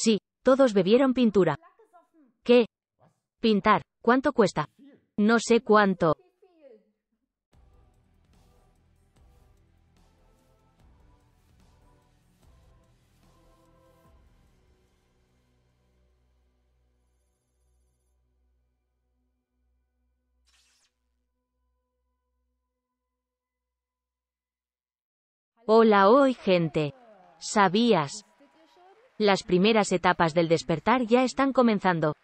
Sí, todos bebieron pintura. ¿Qué? Pintar. ¿Cuánto cuesta? No sé cuánto. Hola hoy gente. ¿Sabías? Las primeras etapas del despertar ya están comenzando.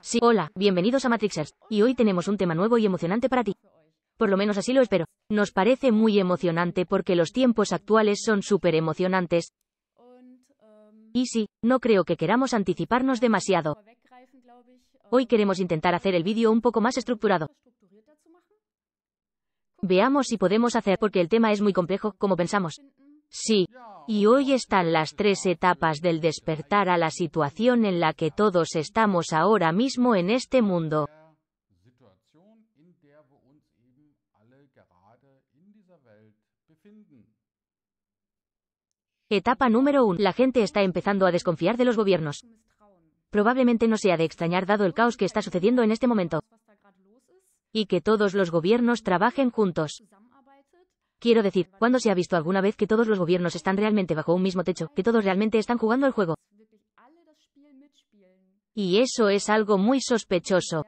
Sí, hola, bienvenidos a Matrixers, y hoy tenemos un tema nuevo y emocionante para ti. Por lo menos así lo espero. Nos parece muy emocionante porque los tiempos actuales son súper emocionantes. Y sí, no creo que queramos anticiparnos demasiado. Hoy queremos intentar hacer el vídeo un poco más estructurado. Veamos si podemos hacer, porque el tema es muy complejo, como pensamos. Sí. Y hoy están las tres etapas del despertar a la situación en la que todos estamos ahora mismo en este mundo. Etapa número 1. La gente está empezando a desconfiar de los gobiernos. Probablemente no sea de extrañar dado el caos que está sucediendo en este momento. Y que todos los gobiernos trabajen juntos. Quiero decir, ¿cuándo se ha visto alguna vez que todos los gobiernos están realmente bajo un mismo techo, que todos realmente están jugando el juego? Y eso es algo muy sospechoso.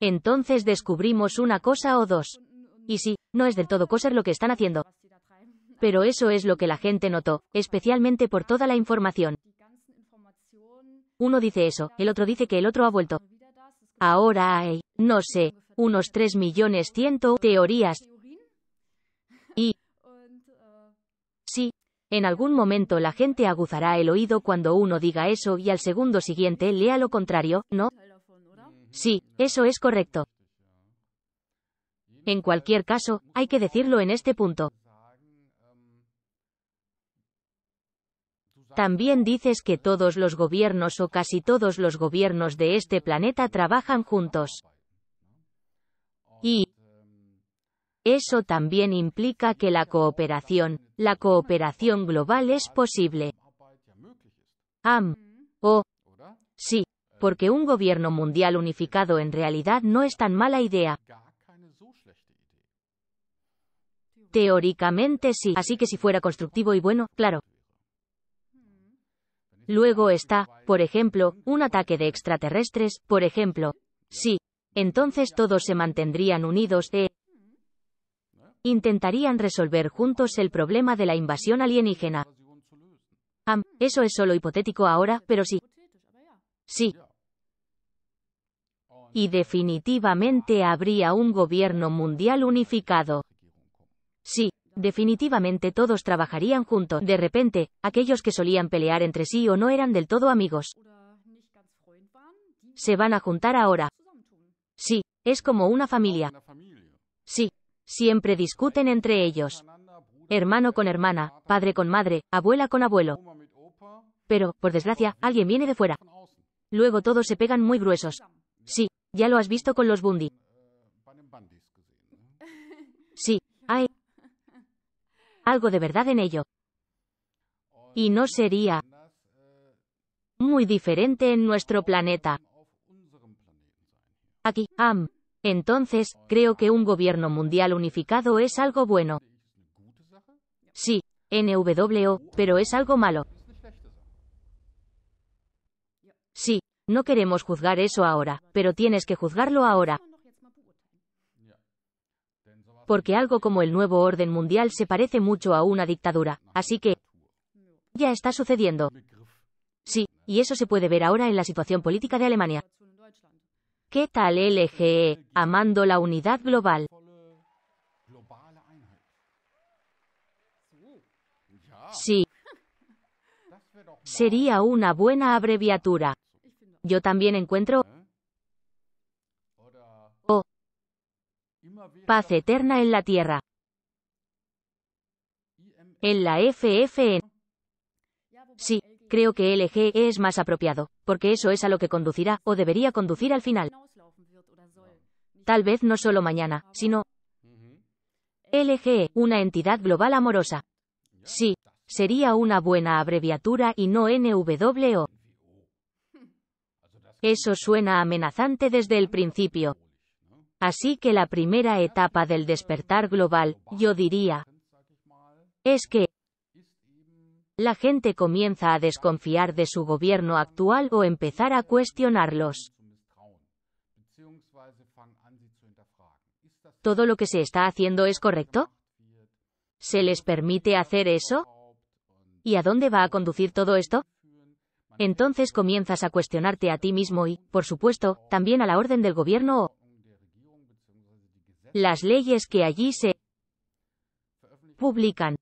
Entonces descubrimos una cosa o dos. Y sí, no es del todo coser lo que están haciendo. Pero eso es lo que la gente notó, especialmente por toda la información. Uno dice eso, el otro dice que el otro ha vuelto. Ahora hay, no sé, unos 3 millones ciento teorías, En algún momento la gente aguzará el oído cuando uno diga eso y al segundo siguiente lea lo contrario, ¿no? Sí, eso es correcto. En cualquier caso, hay que decirlo en este punto. También dices que todos los gobiernos o casi todos los gobiernos de este planeta trabajan juntos. Y, eso también implica que la cooperación, la cooperación global es posible. Am. O. Sí, porque un gobierno mundial unificado en realidad no es tan mala idea. Teóricamente sí, así que si fuera constructivo y bueno, claro. Luego está, por ejemplo, un ataque de extraterrestres, por ejemplo. Sí. Entonces todos se mantendrían unidos, eh, intentarían resolver juntos el problema de la invasión alienígena. Am, eso es solo hipotético ahora, pero sí. Sí. Y definitivamente habría un gobierno mundial unificado. Sí. Definitivamente todos trabajarían juntos. De repente, aquellos que solían pelear entre sí o no eran del todo amigos. Se van a juntar ahora. Sí, es como una familia. Sí, siempre discuten entre ellos. Hermano con hermana, padre con madre, abuela con abuelo. Pero, por desgracia, alguien viene de fuera. Luego todos se pegan muy gruesos. Sí, ya lo has visto con los Bundy. Sí, hay algo de verdad en ello. Y no sería muy diferente en nuestro planeta. Aquí, am. Entonces, creo que un gobierno mundial unificado es algo bueno. Sí, NWO, pero es algo malo. Sí, no queremos juzgar eso ahora, pero tienes que juzgarlo ahora. Porque algo como el nuevo orden mundial se parece mucho a una dictadura, así que ya está sucediendo. Sí, y eso se puede ver ahora en la situación política de Alemania. ¿Qué tal LGE, amando la unidad global? Sí. Sería una buena abreviatura. Yo también encuentro o paz eterna en la Tierra. En la FFN. Sí creo que LGE es más apropiado, porque eso es a lo que conducirá, o debería conducir al final. Tal vez no solo mañana, sino LGE, una entidad global amorosa. Sí, sería una buena abreviatura y no NWO. Eso suena amenazante desde el principio. Así que la primera etapa del despertar global, yo diría, es que la gente comienza a desconfiar de su gobierno actual o empezar a cuestionarlos. ¿Todo lo que se está haciendo es correcto? ¿Se les permite hacer eso? ¿Y a dónde va a conducir todo esto? Entonces comienzas a cuestionarte a ti mismo y, por supuesto, también a la orden del gobierno o las leyes que allí se publican.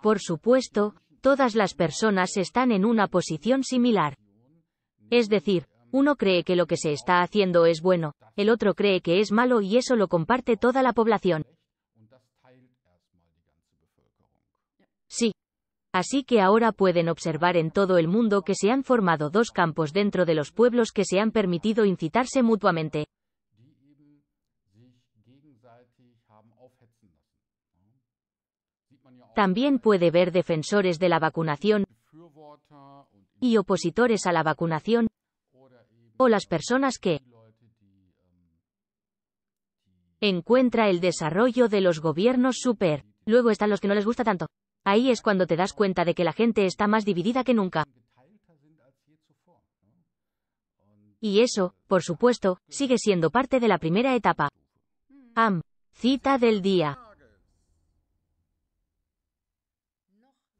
Por supuesto, todas las personas están en una posición similar. Es decir, uno cree que lo que se está haciendo es bueno, el otro cree que es malo y eso lo comparte toda la población. Sí. Así que ahora pueden observar en todo el mundo que se han formado dos campos dentro de los pueblos que se han permitido incitarse mutuamente. También puede ver defensores de la vacunación y opositores a la vacunación o las personas que encuentra el desarrollo de los gobiernos super. Luego están los que no les gusta tanto. Ahí es cuando te das cuenta de que la gente está más dividida que nunca. Y eso, por supuesto, sigue siendo parte de la primera etapa. Am. Cita del día.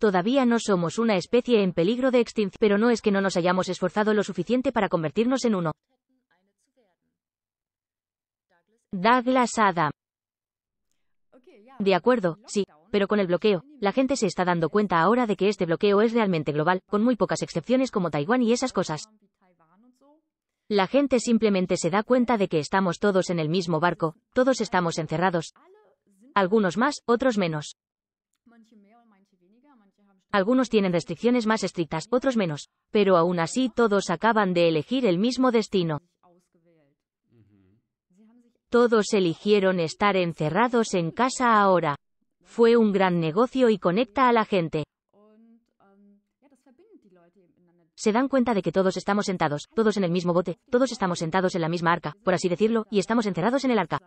Todavía no somos una especie en peligro de extinción, pero no es que no nos hayamos esforzado lo suficiente para convertirnos en uno. Douglas Adam. De acuerdo, sí, pero con el bloqueo, la gente se está dando cuenta ahora de que este bloqueo es realmente global, con muy pocas excepciones como Taiwán y esas cosas. La gente simplemente se da cuenta de que estamos todos en el mismo barco, todos estamos encerrados. Algunos más, otros menos. Algunos tienen restricciones más estrictas, otros menos, pero aún así todos acaban de elegir el mismo destino. Todos eligieron estar encerrados en casa ahora. Fue un gran negocio y conecta a la gente. Se dan cuenta de que todos estamos sentados, todos en el mismo bote, todos estamos sentados en la misma arca, por así decirlo, y estamos encerrados en el arca.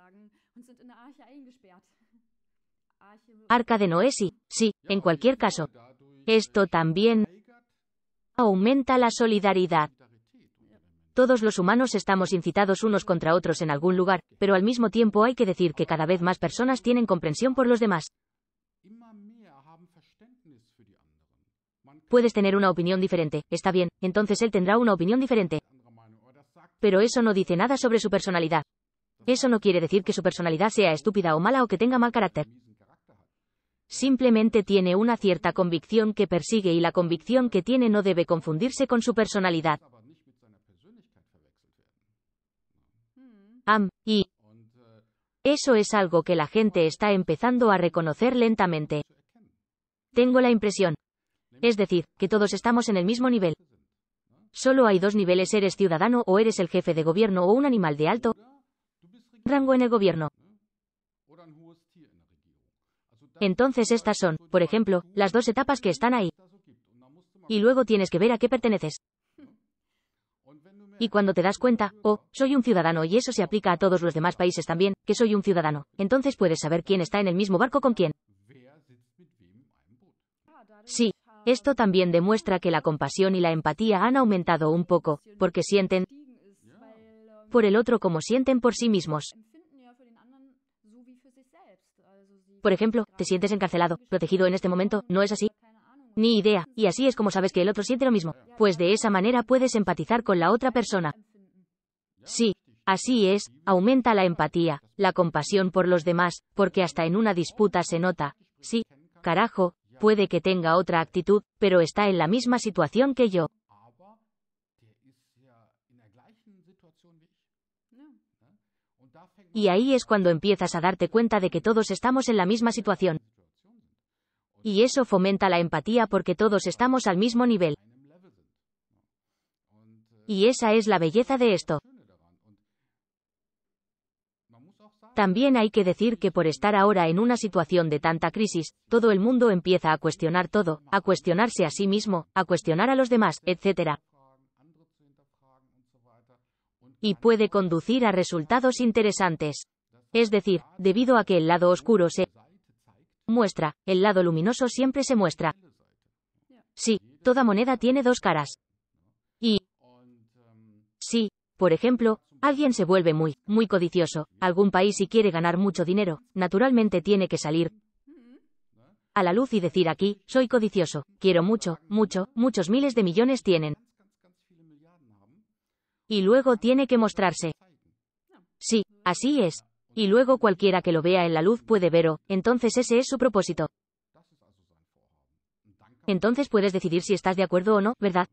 Arca de Noé, sí, sí, en cualquier caso, esto también aumenta la solidaridad. Todos los humanos estamos incitados unos contra otros en algún lugar, pero al mismo tiempo hay que decir que cada vez más personas tienen comprensión por los demás. Puedes tener una opinión diferente, está bien, entonces él tendrá una opinión diferente. Pero eso no dice nada sobre su personalidad. Eso no quiere decir que su personalidad sea estúpida o mala o que tenga mal carácter simplemente tiene una cierta convicción que persigue y la convicción que tiene no debe confundirse con su personalidad. Am, y eso es algo que la gente está empezando a reconocer lentamente. Tengo la impresión. Es decir, que todos estamos en el mismo nivel. Solo hay dos niveles, eres ciudadano o eres el jefe de gobierno o un animal de alto rango en el gobierno. Entonces estas son, por ejemplo, las dos etapas que están ahí. Y luego tienes que ver a qué perteneces. Y cuando te das cuenta, oh, soy un ciudadano y eso se aplica a todos los demás países también, que soy un ciudadano, entonces puedes saber quién está en el mismo barco con quién. Sí, esto también demuestra que la compasión y la empatía han aumentado un poco, porque sienten por el otro como sienten por sí mismos. Por ejemplo, te sientes encarcelado, protegido en este momento, ¿no es así? Ni idea, y así es como sabes que el otro siente lo mismo, pues de esa manera puedes empatizar con la otra persona. Sí, así es, aumenta la empatía, la compasión por los demás, porque hasta en una disputa se nota, sí, carajo, puede que tenga otra actitud, pero está en la misma situación que yo. Y ahí es cuando empiezas a darte cuenta de que todos estamos en la misma situación. Y eso fomenta la empatía porque todos estamos al mismo nivel. Y esa es la belleza de esto. También hay que decir que por estar ahora en una situación de tanta crisis, todo el mundo empieza a cuestionar todo, a cuestionarse a sí mismo, a cuestionar a los demás, etcétera y puede conducir a resultados interesantes. Es decir, debido a que el lado oscuro se muestra, el lado luminoso siempre se muestra. Sí, toda moneda tiene dos caras. Y sí, por ejemplo, alguien se vuelve muy, muy codicioso, algún país y quiere ganar mucho dinero, naturalmente tiene que salir a la luz y decir aquí, soy codicioso, quiero mucho, mucho, muchos miles de millones tienen. Y luego tiene que mostrarse. Sí, así es. Y luego cualquiera que lo vea en la luz puede verlo, entonces ese es su propósito. Entonces puedes decidir si estás de acuerdo o no, ¿verdad?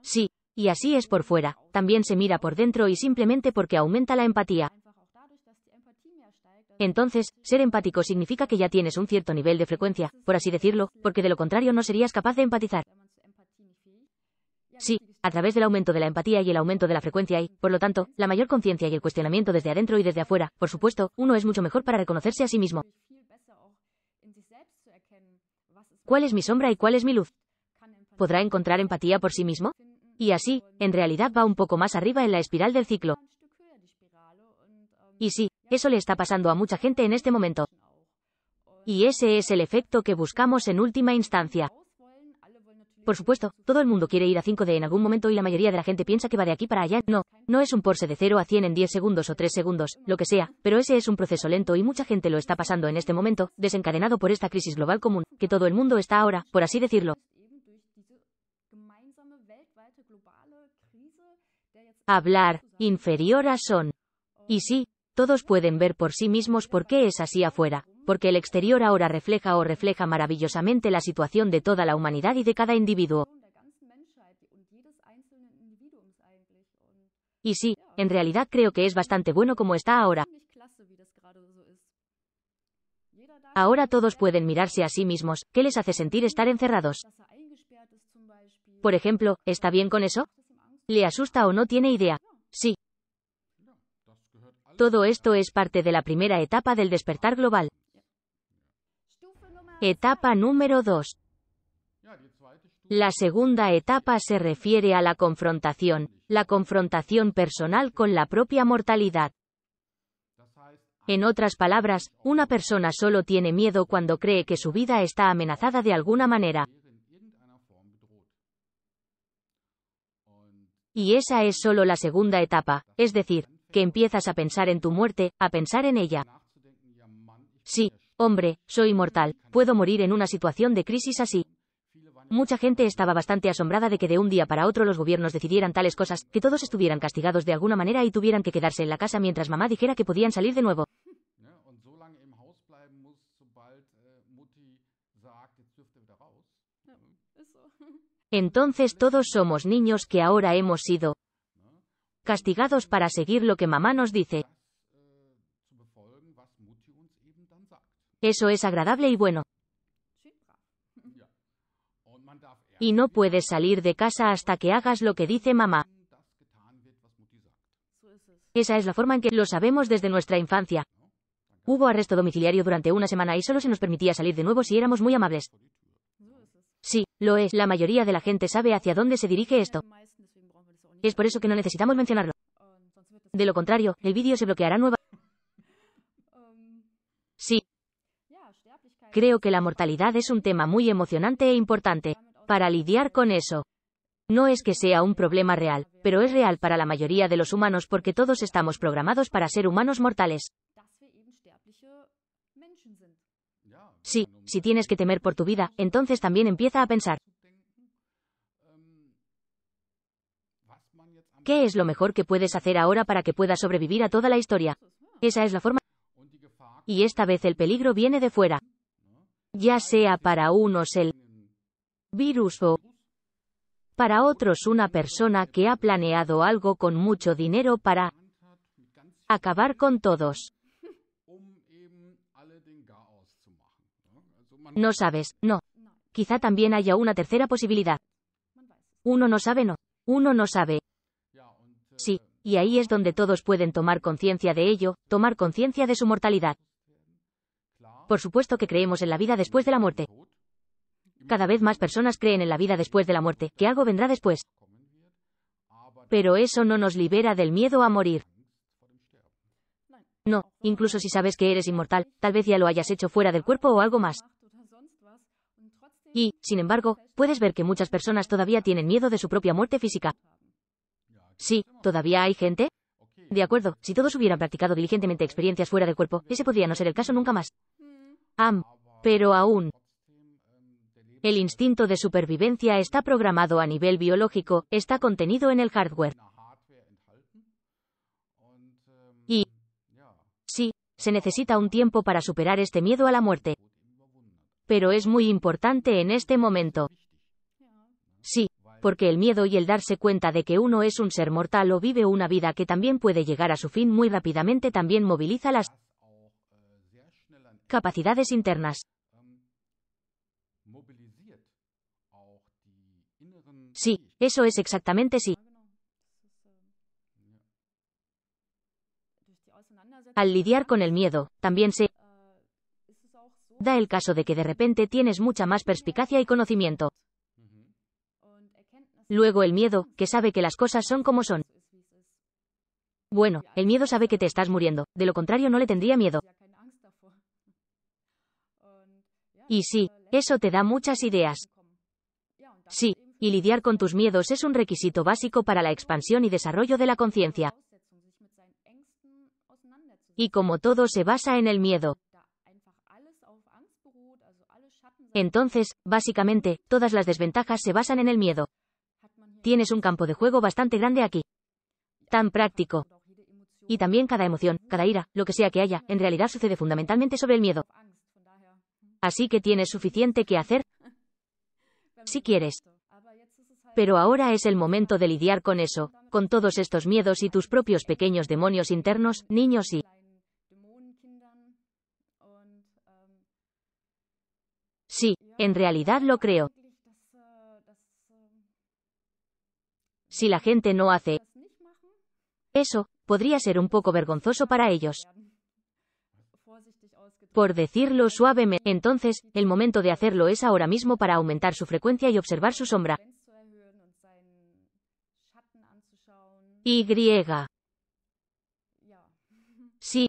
Sí, y así es por fuera, también se mira por dentro y simplemente porque aumenta la empatía. Entonces, ser empático significa que ya tienes un cierto nivel de frecuencia, por así decirlo, porque de lo contrario no serías capaz de empatizar. Sí, a través del aumento de la empatía y el aumento de la frecuencia y, por lo tanto, la mayor conciencia y el cuestionamiento desde adentro y desde afuera, por supuesto, uno es mucho mejor para reconocerse a sí mismo. ¿Cuál es mi sombra y cuál es mi luz? ¿Podrá encontrar empatía por sí mismo? Y así, en realidad va un poco más arriba en la espiral del ciclo. Y sí, eso le está pasando a mucha gente en este momento. Y ese es el efecto que buscamos en última instancia. Por supuesto, todo el mundo quiere ir a 5D en algún momento y la mayoría de la gente piensa que va de aquí para allá. No, no es un Porsche de 0 a 100 en 10 segundos o 3 segundos, lo que sea, pero ese es un proceso lento y mucha gente lo está pasando en este momento, desencadenado por esta crisis global común, que todo el mundo está ahora, por así decirlo. Hablar, inferior a son. Y sí, todos pueden ver por sí mismos por qué es así afuera porque el exterior ahora refleja o refleja maravillosamente la situación de toda la humanidad y de cada individuo. Y sí, en realidad creo que es bastante bueno como está ahora. Ahora todos pueden mirarse a sí mismos, ¿qué les hace sentir estar encerrados? Por ejemplo, ¿está bien con eso? ¿Le asusta o no tiene idea? Sí. Todo esto es parte de la primera etapa del despertar global. Etapa número 2. La segunda etapa se refiere a la confrontación, la confrontación personal con la propia mortalidad. En otras palabras, una persona solo tiene miedo cuando cree que su vida está amenazada de alguna manera. Y esa es solo la segunda etapa, es decir, que empiezas a pensar en tu muerte, a pensar en ella. Sí, Hombre, soy mortal, puedo morir en una situación de crisis así. Mucha gente estaba bastante asombrada de que de un día para otro los gobiernos decidieran tales cosas, que todos estuvieran castigados de alguna manera y tuvieran que quedarse en la casa mientras mamá dijera que podían salir de nuevo. Entonces todos somos niños que ahora hemos sido castigados para seguir lo que mamá nos dice. Eso es agradable y bueno. Er y no puedes salir de casa hasta que hagas lo que dice mamá. Esa es la forma en que lo sabemos desde nuestra infancia. Hubo arresto domiciliario durante una semana y solo se nos permitía salir de nuevo si éramos muy amables. Sí, lo es. La mayoría de la gente sabe hacia dónde se dirige esto. Es por eso que no necesitamos mencionarlo. Oh, de lo contrario, el vídeo se bloqueará nueva. Um. Sí, Creo que la mortalidad es un tema muy emocionante e importante para lidiar con eso. No es que sea un problema real, pero es real para la mayoría de los humanos porque todos estamos programados para ser humanos mortales. Sí, si tienes que temer por tu vida, entonces también empieza a pensar. ¿Qué es lo mejor que puedes hacer ahora para que puedas sobrevivir a toda la historia? Esa es la forma. Y esta vez el peligro viene de fuera ya sea para unos el virus o para otros una persona que ha planeado algo con mucho dinero para acabar con todos. No sabes, no. Quizá también haya una tercera posibilidad. Uno no sabe, no. Uno no sabe. Sí, y ahí es donde todos pueden tomar conciencia de ello, tomar conciencia de su mortalidad. Por supuesto que creemos en la vida después de la muerte. Cada vez más personas creen en la vida después de la muerte, que algo vendrá después. Pero eso no nos libera del miedo a morir. No, incluso si sabes que eres inmortal, tal vez ya lo hayas hecho fuera del cuerpo o algo más. Y, sin embargo, puedes ver que muchas personas todavía tienen miedo de su propia muerte física. Sí, todavía hay gente. De acuerdo, si todos hubieran practicado diligentemente experiencias fuera del cuerpo, ese podría no ser el caso nunca más. Pero aún. El instinto de supervivencia está programado a nivel biológico, está contenido en el hardware. Y, sí, se necesita un tiempo para superar este miedo a la muerte. Pero es muy importante en este momento. Sí, porque el miedo y el darse cuenta de que uno es un ser mortal o vive una vida que también puede llegar a su fin muy rápidamente también moviliza las capacidades internas. Sí, eso es exactamente sí. Al lidiar con el miedo, también se da el caso de que de repente tienes mucha más perspicacia y conocimiento. Luego el miedo, que sabe que las cosas son como son. Bueno, el miedo sabe que te estás muriendo, de lo contrario no le tendría miedo. Y sí, eso te da muchas ideas. Sí, y lidiar con tus miedos es un requisito básico para la expansión y desarrollo de la conciencia. Y como todo se basa en el miedo. Entonces, básicamente, todas las desventajas se basan en el miedo. Tienes un campo de juego bastante grande aquí. Tan práctico. Y también cada emoción, cada ira, lo que sea que haya, en realidad sucede fundamentalmente sobre el miedo. Así que tienes suficiente que hacer si quieres. Pero ahora es el momento de lidiar con eso, con todos estos miedos y tus propios pequeños demonios internos, niños y... Ähm, sí, en realidad lo creo. Äh, ähm, si la gente no hace eso, podría ser un poco vergonzoso para ellos por decirlo suavemente. Entonces, el momento de hacerlo es ahora mismo para aumentar su frecuencia y observar su sombra. Y. Sí.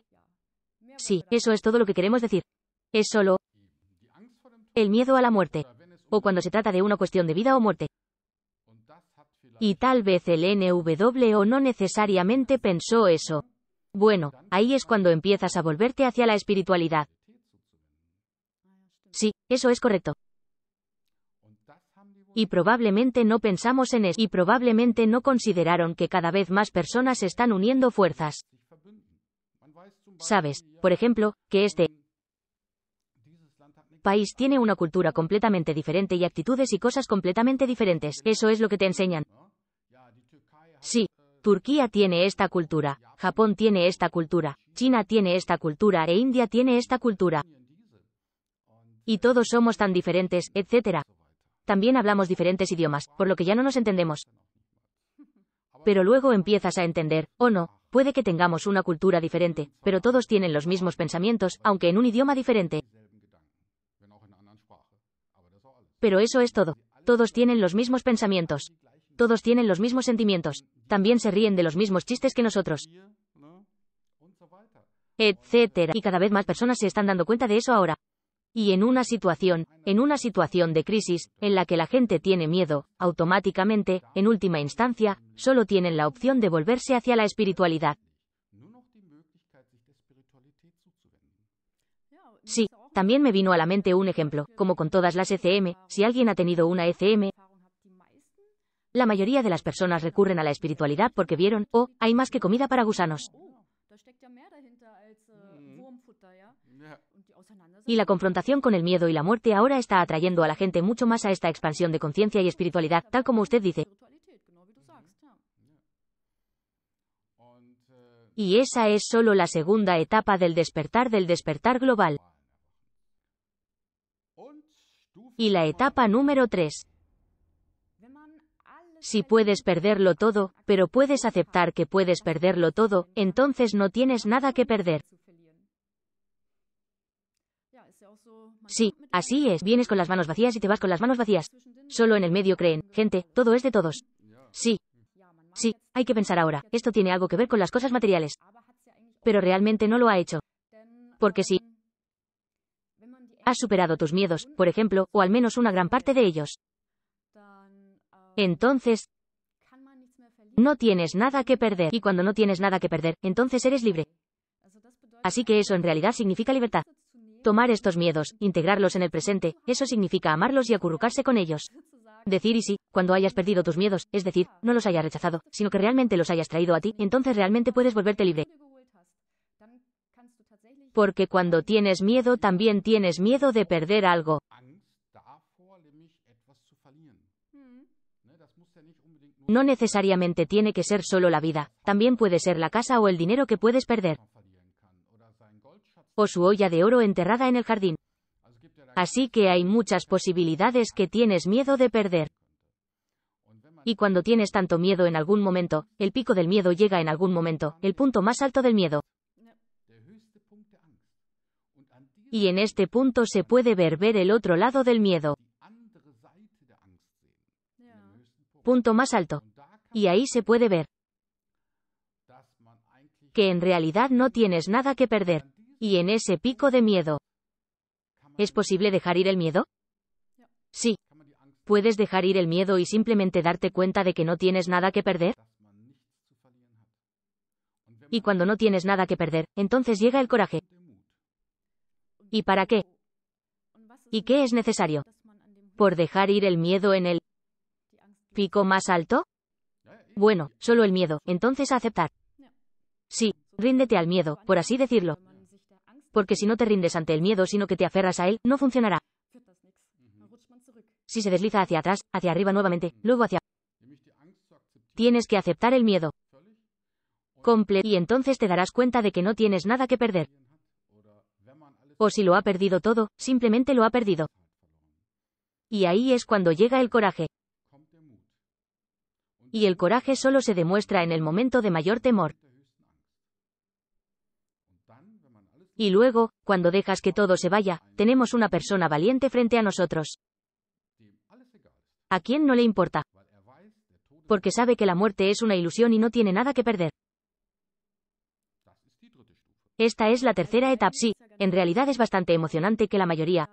Sí, eso es todo lo que queremos decir. Es solo el miedo a la muerte, o cuando se trata de una cuestión de vida o muerte. Y tal vez el NWO no necesariamente pensó eso. Bueno, ahí es cuando empiezas a volverte hacia la espiritualidad. Sí, eso es correcto. Y probablemente no pensamos en eso. Y probablemente no consideraron que cada vez más personas están uniendo fuerzas. Sabes, por ejemplo, que este país tiene una cultura completamente diferente y actitudes y cosas completamente diferentes. Eso es lo que te enseñan. Sí, Turquía tiene esta cultura, Japón tiene esta cultura, China tiene esta cultura e India tiene esta cultura. Y todos somos tan diferentes, etc. También hablamos diferentes idiomas, por lo que ya no nos entendemos. Pero luego empiezas a entender, o oh no, puede que tengamos una cultura diferente, pero todos tienen los mismos pensamientos, aunque en un idioma diferente. Pero eso es todo. Todos tienen los mismos pensamientos. Todos tienen los mismos sentimientos. También se ríen de los mismos chistes que nosotros. Etcétera. Y cada vez más personas se están dando cuenta de eso ahora. Y en una situación, en una situación de crisis, en la que la gente tiene miedo, automáticamente, en última instancia, solo tienen la opción de volverse hacia la espiritualidad. Sí, también me vino a la mente un ejemplo, como con todas las ECM, si alguien ha tenido una ECM, la mayoría de las personas recurren a la espiritualidad porque vieron, oh, hay más que comida para gusanos. Y la confrontación con el miedo y la muerte ahora está atrayendo a la gente mucho más a esta expansión de conciencia y espiritualidad, tal como usted dice. Y esa es solo la segunda etapa del despertar del despertar global. Y la etapa número 3. Si puedes perderlo todo, pero puedes aceptar que puedes perderlo todo, entonces no tienes nada que perder. Sí, así es. Vienes con las manos vacías y te vas con las manos vacías. Solo en el medio creen, gente, todo es de todos. Sí. Sí, hay que pensar ahora. Esto tiene algo que ver con las cosas materiales. Pero realmente no lo ha hecho. Porque si has superado tus miedos, por ejemplo, o al menos una gran parte de ellos, entonces, no tienes nada que perder. Y cuando no tienes nada que perder, entonces eres libre. Así que eso en realidad significa libertad. Tomar estos miedos, integrarlos en el presente, eso significa amarlos y acurrucarse con ellos. Decir y sí, cuando hayas perdido tus miedos, es decir, no los hayas rechazado, sino que realmente los hayas traído a ti, entonces realmente puedes volverte libre. Porque cuando tienes miedo también tienes miedo de perder algo. No necesariamente tiene que ser solo la vida, también puede ser la casa o el dinero que puedes perder. O su olla de oro enterrada en el jardín. Así que hay muchas posibilidades que tienes miedo de perder. Y cuando tienes tanto miedo en algún momento, el pico del miedo llega en algún momento, el punto más alto del miedo. Y en este punto se puede ver ver el otro lado del miedo. punto más alto. Y ahí se puede ver que en realidad no tienes nada que perder. Y en ese pico de miedo. ¿Es posible dejar ir el miedo? Sí. ¿Puedes dejar ir el miedo y simplemente darte cuenta de que no tienes nada que perder? Y cuando no tienes nada que perder, entonces llega el coraje. ¿Y para qué? ¿Y qué es necesario? Por dejar ir el miedo en el ¿Pico más alto? Bueno, solo el miedo, entonces aceptar. Sí, ríndete al miedo, por así decirlo. Porque si no te rindes ante el miedo, sino que te aferras a él, no funcionará. Si se desliza hacia atrás, hacia arriba nuevamente, luego hacia... Tienes que aceptar el miedo. y entonces te darás cuenta de que no tienes nada que perder. O si lo ha perdido todo, simplemente lo ha perdido. Y ahí es cuando llega el coraje y el coraje solo se demuestra en el momento de mayor temor. Y luego, cuando dejas que todo se vaya, tenemos una persona valiente frente a nosotros. ¿A quién no le importa? Porque sabe que la muerte es una ilusión y no tiene nada que perder. Esta es la tercera etapa. Sí, en realidad es bastante emocionante que la mayoría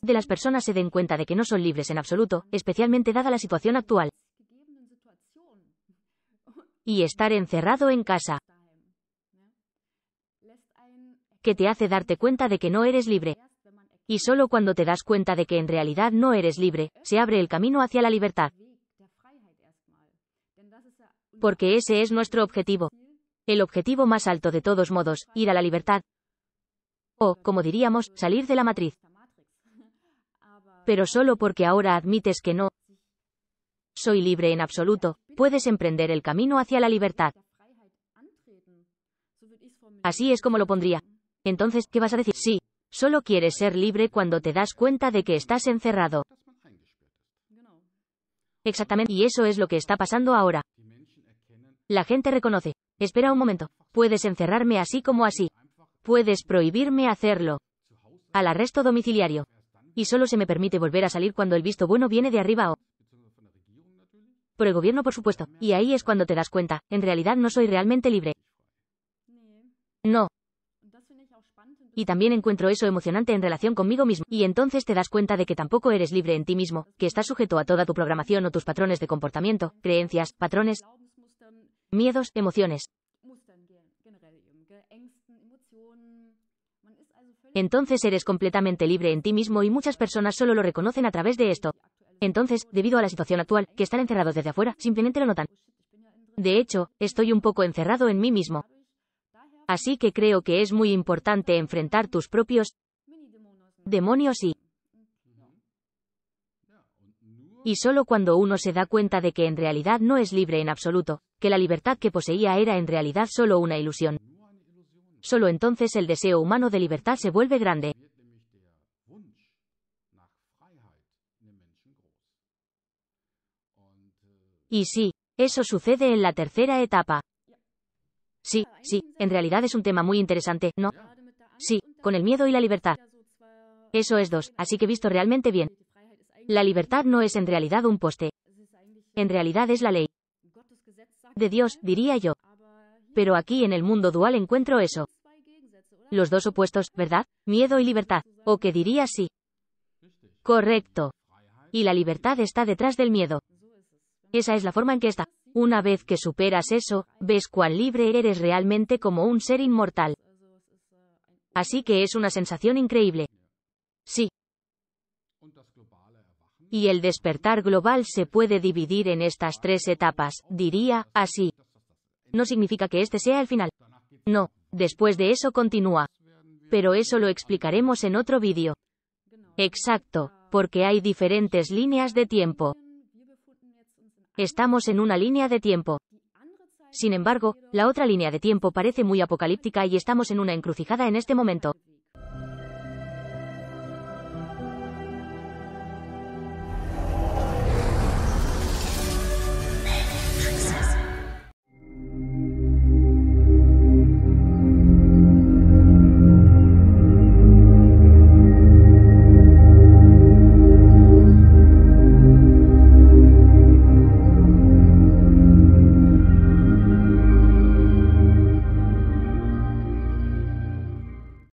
de las personas se den cuenta de que no son libres en absoluto, especialmente dada la situación actual y estar encerrado en casa, que te hace darte cuenta de que no eres libre. Y solo cuando te das cuenta de que en realidad no eres libre, se abre el camino hacia la libertad. Porque ese es nuestro objetivo. El objetivo más alto de todos modos, ir a la libertad. O, como diríamos, salir de la matriz. Pero solo porque ahora admites que no, soy libre en absoluto, puedes emprender el camino hacia la libertad. Así es como lo pondría. Entonces, ¿qué vas a decir? Sí, solo quieres ser libre cuando te das cuenta de que estás encerrado. Exactamente, y eso es lo que está pasando ahora. La gente reconoce. Espera un momento. Puedes encerrarme así como así. Puedes prohibirme hacerlo. Al arresto domiciliario. Y solo se me permite volver a salir cuando el visto bueno viene de arriba o... Por el gobierno, por supuesto. Y ahí es cuando te das cuenta, en realidad no soy realmente libre. No. Y también encuentro eso emocionante en relación conmigo mismo. Y entonces te das cuenta de que tampoco eres libre en ti mismo, que estás sujeto a toda tu programación o tus patrones de comportamiento, creencias, patrones, miedos, emociones. Entonces eres completamente libre en ti mismo y muchas personas solo lo reconocen a través de esto. Entonces, debido a la situación actual, que están encerrados desde afuera, simplemente lo notan. De hecho, estoy un poco encerrado en mí mismo. Así que creo que es muy importante enfrentar tus propios demonios y... Y solo cuando uno se da cuenta de que en realidad no es libre en absoluto, que la libertad que poseía era en realidad solo una ilusión. Solo entonces el deseo humano de libertad se vuelve grande. Y sí, eso sucede en la tercera etapa. Sí, sí, en realidad es un tema muy interesante, ¿no? Sí, con el miedo y la libertad. Eso es dos, así que visto realmente bien. La libertad no es en realidad un poste. En realidad es la ley de Dios, diría yo. Pero aquí en el mundo dual encuentro eso. Los dos opuestos, ¿verdad? Miedo y libertad. ¿O qué diría sí? Correcto. Y la libertad está detrás del miedo. Esa es la forma en que está. Una vez que superas eso, ves cuán libre eres realmente como un ser inmortal. Así que es una sensación increíble. Sí. Y el despertar global se puede dividir en estas tres etapas, diría, así. No significa que este sea el final. No, después de eso continúa. Pero eso lo explicaremos en otro vídeo. Exacto, porque hay diferentes líneas de tiempo. Estamos en una línea de tiempo. Sin embargo, la otra línea de tiempo parece muy apocalíptica y estamos en una encrucijada en este momento.